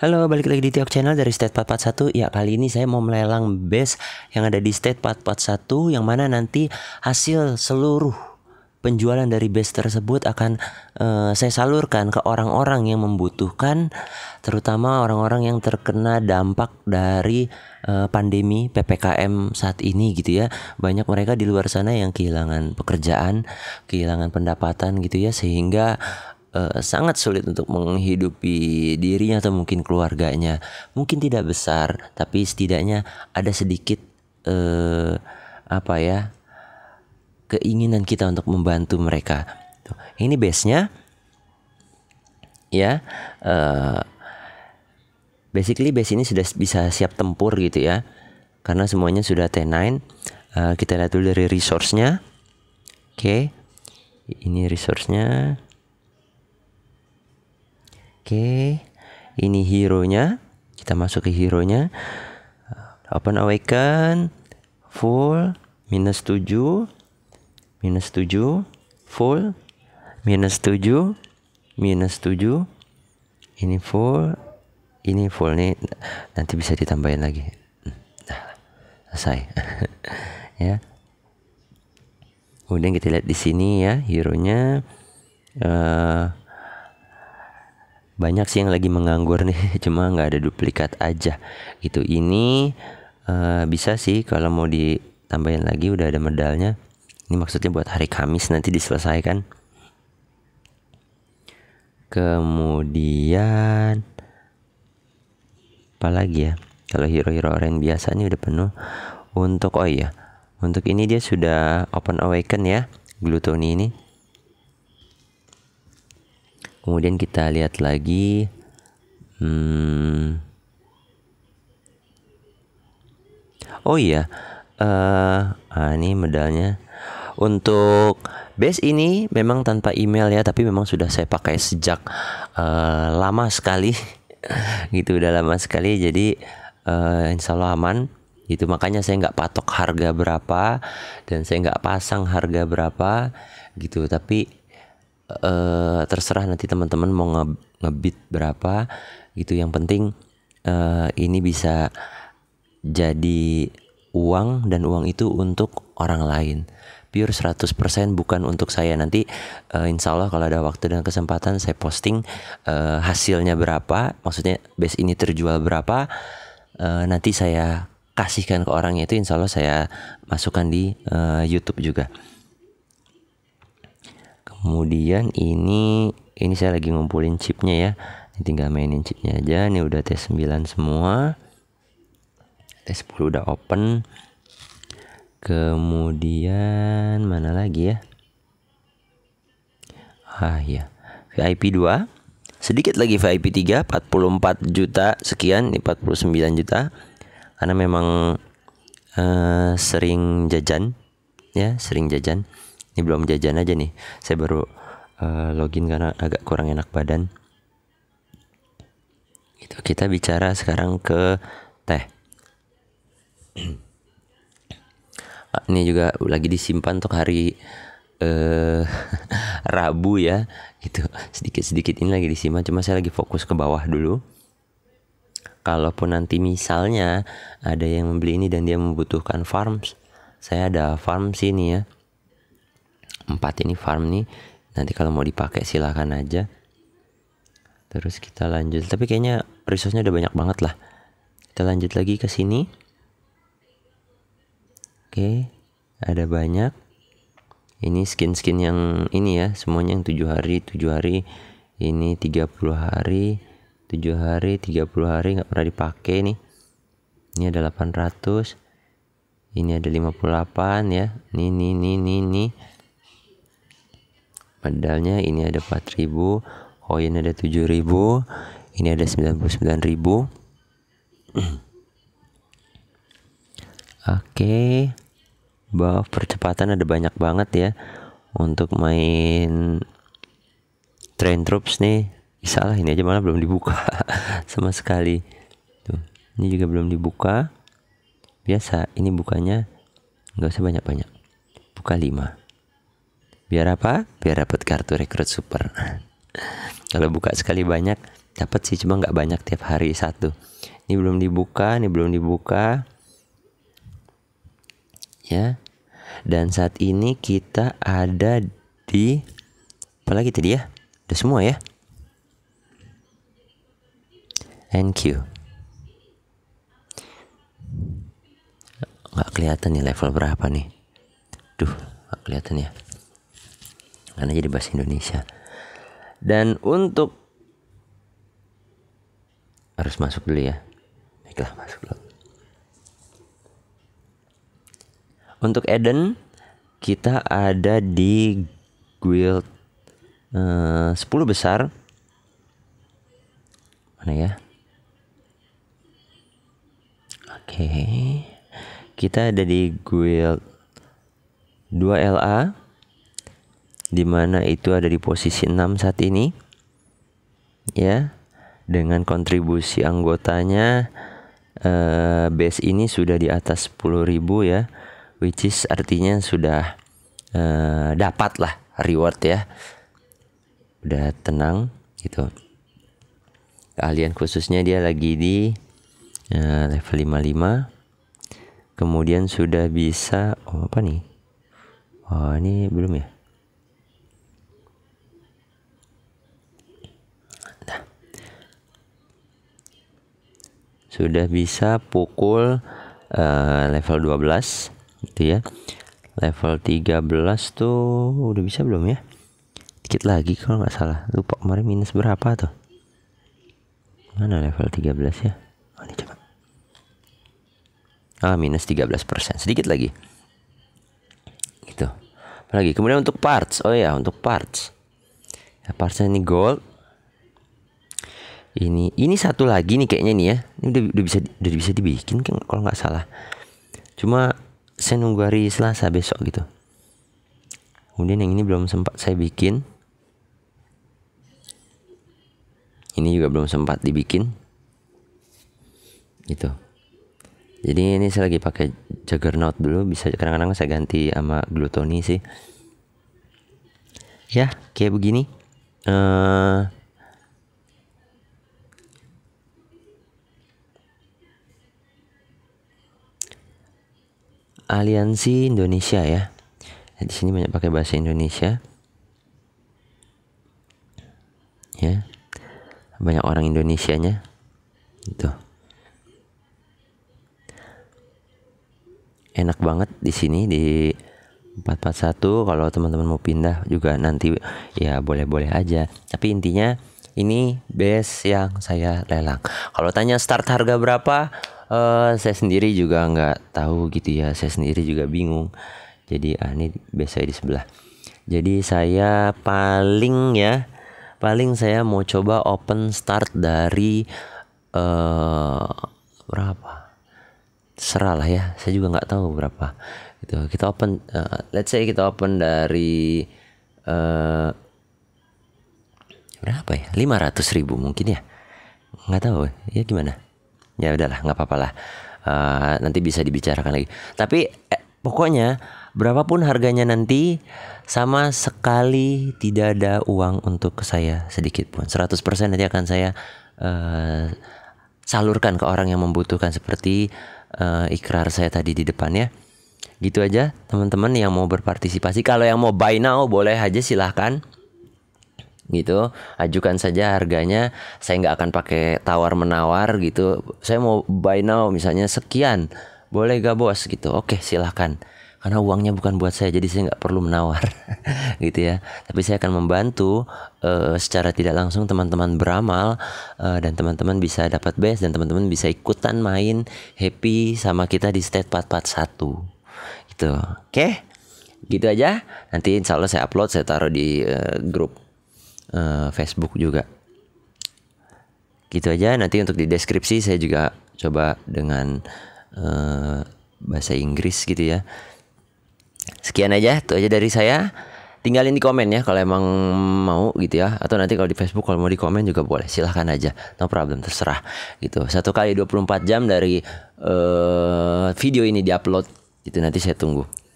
Halo, balik lagi di Tiok Channel dari State 441 Ya, kali ini saya mau melelang base yang ada di State 441 Yang mana nanti hasil seluruh penjualan dari base tersebut akan uh, saya salurkan ke orang-orang yang membutuhkan Terutama orang-orang yang terkena dampak dari uh, pandemi PPKM saat ini gitu ya Banyak mereka di luar sana yang kehilangan pekerjaan, kehilangan pendapatan gitu ya Sehingga uh, sangat sulit untuk menghidupi dirinya atau mungkin keluarganya. Mungkin tidak besar, tapi setidaknya ada sedikit uh, apa ya keinginan kita untuk membantu mereka. Ini base-nya ya. Uh, basically base ini sudah bisa siap tempur gitu ya. Karena semuanya sudah T9. Uh, kita lihat dulu dari resource-nya. Oke. Okay. Ini resource-nya. Oke, ini hero-nya. Kita masuk ke hero-nya. Open awaken full minus 7 minus 7 full minus 7 minus 7 ini full ini full nih nanti bisa ditambahin lagi nah, selesai ya kemudian kita lihat di sini ya hero nya uh, eh, banyak sih yang lagi menganggur nih cuma nggak ada duplikat aja gitu ini uh, bisa sih kalau mau ditambahin lagi udah ada medalnya ini maksudnya buat hari Kamis nanti diselesaikan kemudian apa lagi ya kalau hero-hero orang biasanya udah penuh untuk oh iya untuk ini dia sudah open awaken ya glutoni ini Kemudian kita lihat lagi. Hmm, oh iya, uh, ah, ini medalnya. Untuk base ini memang tanpa email ya, tapi memang sudah saya pakai sejak uh, lama sekali. gitu udah lama sekali, jadi uh, insya Allah aman gitu makanya saya nggak patok harga berapa dan saya nggak pasang harga berapa gitu tapi uh, terserah nanti teman-teman mau nge ngebit berapa gitu yang penting uh, ini bisa jadi uang dan uang itu untuk orang lain pure 100% bukan untuk saya nanti uh, insya Allah kalau ada waktu dan kesempatan saya posting uh, hasilnya berapa maksudnya base ini terjual berapa uh, nanti saya kasihkan ke orangnya itu insya Allah saya masukkan di uh, YouTube juga kemudian ini ini saya lagi ngumpulin chipnya ya ini tinggal mainin chipnya aja ini udah T9 semua T10 udah open kemudian mana lagi ya ah ya VIP 2 sedikit lagi VIP 3 44 juta sekian ini 49 juta karena memang uh, sering jajan ya sering jajan ini belum jajan aja nih saya baru uh, login karena agak kurang enak badan itu kita bicara sekarang ke teh ah, ini juga lagi disimpan untuk hari uh, Rabu ya gitu sedikit-sedikit ini lagi disimpan cuma saya lagi fokus ke bawah dulu kalaupun nanti misalnya ada yang membeli ini dan dia membutuhkan farms saya ada farm sini ya 4 ini farm nih nanti kalau mau dipakai silahkan aja terus kita lanjut tapi kayaknya resource-nya udah banyak banget lah kita lanjut lagi ke sini oke ada banyak ini skin-skin yang ini ya semuanya yang 7 hari 7 hari ini 30 hari 7 hari 30 hari nggak pernah dipakai nih ini ada 800 ini ada 58 ya nih ini ini ini, ini Medalnya ini ada 4000, koin ada 7000, ini ada 99000. Oke. Okay. Buff percepatan ada banyak banget ya untuk main train troops nih. lah ini aja malah belum dibuka sama sekali. Tuh, ini juga belum dibuka. Biasa ini bukanya nggak usah banyak-banyak. Buka 5. Biar apa? Biar dapat kartu rekrut super. Kalau buka sekali banyak, dapat sih cuma nggak banyak tiap hari satu. Ini belum dibuka, ini belum dibuka. Ya. Dan saat ini kita ada di apa lagi tadi ya? Udah semua ya? thank you Nggak kelihatan nih level berapa nih. Duh, nggak kelihatan ya. Karena aja di bahasa Indonesia dan untuk harus masuk dulu ya baiklah masuk dulu untuk Eden kita ada di guild eh, uh, 10 besar mana ya oke okay. kita ada di guild 2LA di mana itu ada di posisi 6 saat ini ya dengan kontribusi anggotanya eh, base ini sudah di atas 10.000 ya which is artinya sudah eh, dapat lah reward ya udah tenang gitu keahlian khususnya dia lagi di eh, level 55 kemudian sudah bisa oh apa nih oh ini belum ya sudah bisa pukul uh, level 12 gitu ya level 13 tuh udah bisa belum ya dikit lagi kalau nggak salah lupa kemarin minus berapa tuh mana level 13 ya oh, ini coba ah minus 13% sedikit lagi gitu lagi. kemudian untuk parts oh ya untuk parts ya, partsnya ini gold ini ini satu lagi nih kayaknya nih ya ini udah, udah bisa udah bisa dibikin kan kalau nggak salah cuma saya nunggu hari Selasa besok gitu kemudian yang ini belum sempat saya bikin ini juga belum sempat dibikin gitu jadi ini saya lagi pakai juggernaut dulu bisa kadang-kadang saya ganti sama glutoni sih ya kayak begini eh uh, Aliansi Indonesia ya. Nah, di sini banyak pakai bahasa Indonesia. Ya. Banyak orang Indonesianya. Itu. Enak banget di sini di 441 kalau teman-teman mau pindah juga nanti ya boleh-boleh aja. Tapi intinya ini base yang saya lelang. Kalau tanya start harga berapa? uh, saya sendiri juga nggak tahu gitu ya. Saya sendiri juga bingung. Jadi ah ini biasanya di sebelah. Jadi saya paling ya paling saya mau coba open start dari uh, berapa? Seralah ya. Saya juga nggak tahu berapa. Gitu. Kita open uh, let's say kita open dari uh, berapa ya? 500 ribu mungkin ya. Nggak tahu ya gimana? ya udahlah nggak apa-apa lah uh, nanti bisa dibicarakan lagi tapi eh, pokoknya berapapun harganya nanti sama sekali tidak ada uang untuk saya sedikit pun 100% nanti akan saya uh, salurkan ke orang yang membutuhkan seperti uh, ikrar saya tadi di depan ya gitu aja teman-teman yang mau berpartisipasi kalau yang mau buy now boleh aja silahkan gitu ajukan saja harganya saya nggak akan pakai tawar menawar gitu saya mau buy now misalnya sekian boleh gak bos gitu oke silahkan karena uangnya bukan buat saya jadi saya nggak perlu menawar gitu ya tapi saya akan membantu uh, secara tidak langsung teman-teman beramal uh, dan teman-teman bisa dapat best dan teman-teman bisa ikutan main happy sama kita di state 441 gitu oke okay? gitu aja nanti insya Allah saya upload saya taruh di uh, grup uh, Facebook juga. Gitu aja nanti untuk di deskripsi saya juga coba dengan uh, bahasa Inggris gitu ya. Sekian aja, itu aja dari saya. Tinggalin di komen ya kalau emang mau gitu ya atau nanti kalau di Facebook kalau mau di komen juga boleh. Silahkan aja. No problem, terserah gitu. Satu kali 24 jam dari uh, video ini di upload, itu nanti saya tunggu.